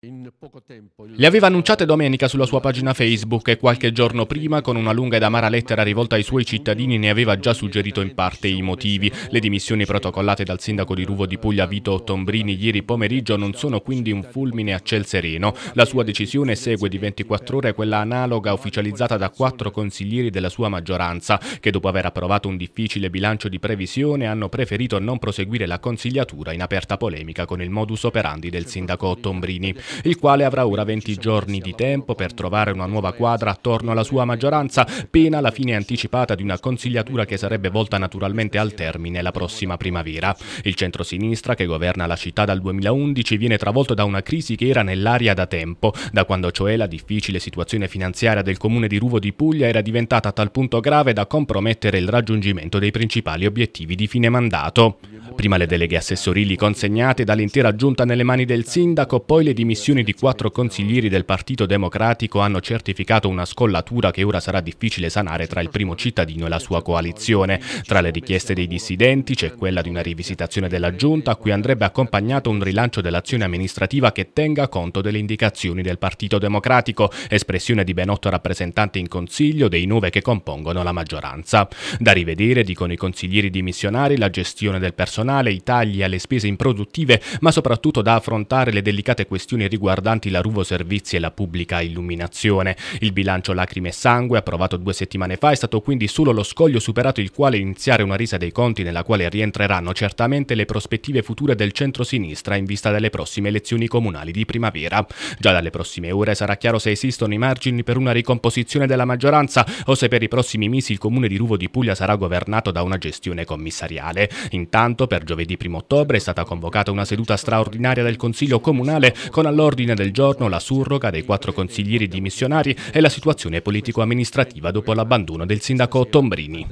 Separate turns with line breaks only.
Le aveva annunciate domenica sulla sua pagina Facebook e qualche giorno prima, con una lunga ed amara lettera rivolta ai suoi cittadini, ne aveva già suggerito in parte i motivi. Le dimissioni protocollate dal sindaco di Ruvo di Puglia Vito Ottombrini ieri pomeriggio non sono quindi un fulmine a ciel sereno. La sua decisione segue di 24 ore quella analoga ufficializzata da quattro consiglieri della sua maggioranza, che dopo aver approvato un difficile bilancio di previsione hanno preferito non proseguire la consigliatura in aperta polemica con il modus operandi del sindaco Ottombrini il quale avrà ora 20 giorni di tempo per trovare una nuova quadra attorno alla sua maggioranza, pena la fine anticipata di una consigliatura che sarebbe volta naturalmente al termine la prossima primavera. Il centro-sinistra, che governa la città dal 2011, viene travolto da una crisi che era nell'aria da tempo, da quando cioè la difficile situazione finanziaria del comune di Ruvo di Puglia era diventata a tal punto grave da compromettere il raggiungimento dei principali obiettivi di fine mandato. Prima le deleghe assessorili consegnate dall'intera giunta nelle mani del sindaco, poi le dimissioni dimissioni di quattro consiglieri del Partito Democratico hanno certificato una scollatura che ora sarà difficile sanare tra il primo cittadino e la sua coalizione. Tra le richieste dei dissidenti c'è quella di una rivisitazione della giunta a cui andrebbe accompagnato un rilancio dell'azione amministrativa che tenga conto delle indicazioni del Partito Democratico, espressione di ben otto rappresentanti in consiglio dei nove che compongono la maggioranza. Da rivedere, dicono i consiglieri dimissionari, la gestione del personale, i tagli alle spese improduttive, ma soprattutto da affrontare le delicate questioni riguardanti la Ruvo Servizi e la pubblica illuminazione. Il bilancio lacrime e sangue, approvato due settimane fa, è stato quindi solo lo scoglio superato il quale iniziare una risa dei conti nella quale rientreranno certamente le prospettive future del centro-sinistra in vista delle prossime elezioni comunali di primavera. Già dalle prossime ore sarà chiaro se esistono i margini per una ricomposizione della maggioranza o se per i prossimi mesi il comune di Ruvo di Puglia sarà governato da una gestione commissariale. Intanto per giovedì 1 ottobre è stata convocata una seduta straordinaria del Consiglio Comunale con allora all'ordine del giorno la surroga dei quattro consiglieri dimissionari e la situazione politico-amministrativa dopo l'abbandono del sindaco Tombrini.